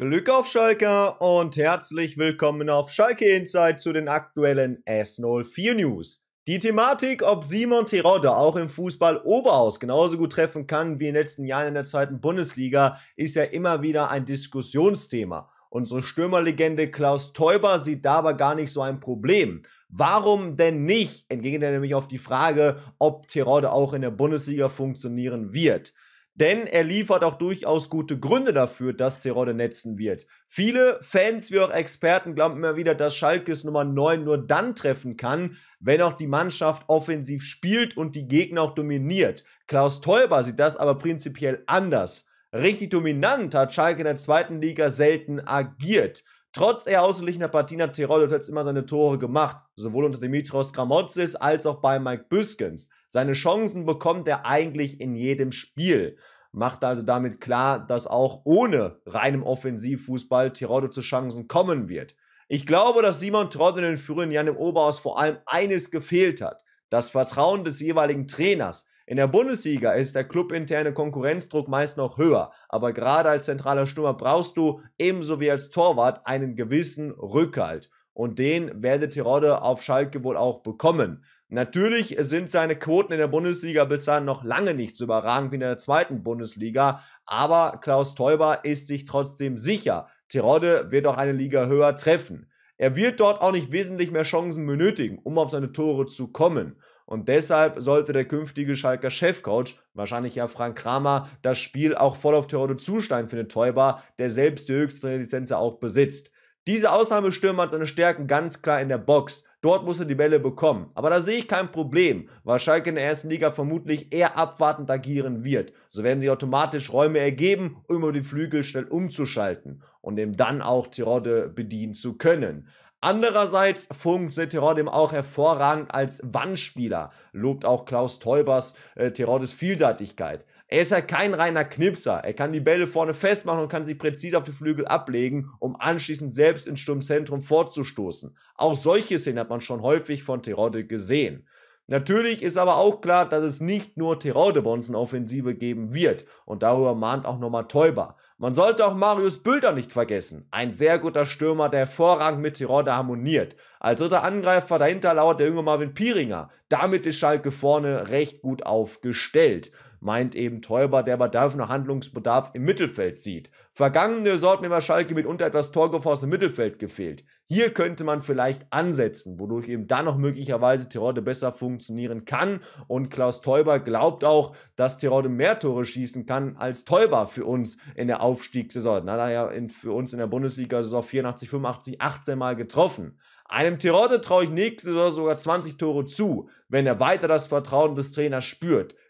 Glück auf Schalke und herzlich willkommen auf Schalke Insight zu den aktuellen S04 News. Die Thematik, ob Simon Terodde auch im Fußball Oberhaus genauso gut treffen kann wie in den letzten Jahren in der zweiten Bundesliga, ist ja immer wieder ein Diskussionsthema. Unsere Stürmerlegende Klaus Teuber sieht da aber gar nicht so ein Problem. Warum denn nicht? Entgegen er nämlich auf die Frage, ob Terodde auch in der Bundesliga funktionieren wird. Denn er liefert auch durchaus gute Gründe dafür, dass Terodde netzen wird. Viele Fans wie auch Experten glauben immer wieder, dass Schalkes Nummer 9 nur dann treffen kann, wenn auch die Mannschaft offensiv spielt und die Gegner auch dominiert. Klaus Teuber sieht das aber prinzipiell anders. Richtig dominant hat Schalke in der zweiten Liga selten agiert. Trotz eher ausgeglichener Partien hat Tirol jetzt immer seine Tore gemacht, sowohl unter Dimitros Gramotzis als auch bei Mike Büskens. Seine Chancen bekommt er eigentlich in jedem Spiel. Macht also damit klar, dass auch ohne reinem Offensivfußball Tirol zu Chancen kommen wird. Ich glaube, dass Simon Trott in den frühen Jahren im Oberhaus vor allem eines gefehlt hat. Das Vertrauen des jeweiligen Trainers, in der Bundesliga ist der klubinterne Konkurrenzdruck meist noch höher, aber gerade als zentraler Stürmer brauchst du ebenso wie als Torwart einen gewissen Rückhalt. Und den werdet Tirode auf Schalke wohl auch bekommen. Natürlich sind seine Quoten in der Bundesliga bislang noch lange nicht so überragend wie in der zweiten Bundesliga, aber Klaus Teuber ist sich trotzdem sicher. Tirode wird auch eine Liga höher treffen. Er wird dort auch nicht wesentlich mehr Chancen benötigen, um auf seine Tore zu kommen. Und deshalb sollte der künftige Schalker Chefcoach, wahrscheinlich ja Frank Kramer, das Spiel auch voll auf Theodor Zustein für den Teubar, der selbst die höchste Lizenz auch besitzt. Diese Ausnahmestürmer hat seine Stärken ganz klar in der Box. Dort muss er die Bälle bekommen. Aber da sehe ich kein Problem, weil Schalke in der ersten Liga vermutlich eher abwartend agieren wird. So werden sie automatisch Räume ergeben, um über die Flügel schnell umzuschalten und eben dann auch Tirode bedienen zu können. Andererseits funkt Terodem auch hervorragend als Wandspieler, lobt auch Klaus Teubers äh, Terodes Vielseitigkeit. Er ist ja kein reiner Knipser. Er kann die Bälle vorne festmachen und kann sie präzise auf die Flügel ablegen, um anschließend selbst ins Sturmzentrum vorzustoßen. Auch solche Szenen hat man schon häufig von Terode gesehen. Natürlich ist aber auch klar, dass es nicht nur terode bonzen offensive geben wird. Und darüber mahnt auch nochmal Teuber. Man sollte auch Marius Bülter nicht vergessen. Ein sehr guter Stürmer, der hervorragend mit Tirode harmoniert. Als dritter Angreifer dahinter lauert der junge Marvin Pieringer. Damit ist Schalke vorne recht gut aufgestellt meint eben Teuber, der aber dafür noch Handlungsbedarf im Mittelfeld sieht. Vergangene Sorten immer Schalke mitunter etwas Torgefahr im Mittelfeld gefehlt. Hier könnte man vielleicht ansetzen, wodurch eben dann noch möglicherweise Terodde besser funktionieren kann. Und Klaus Teuber glaubt auch, dass Terodde mehr Tore schießen kann als Teuber für uns in der Aufstiegssaison. Na, da ja für uns in der Bundesliga-Saison 84, 85, 18 Mal getroffen. Einem Terodde traue ich nächste Saison sogar 20 Tore zu, wenn er weiter das Vertrauen des Trainers spürt.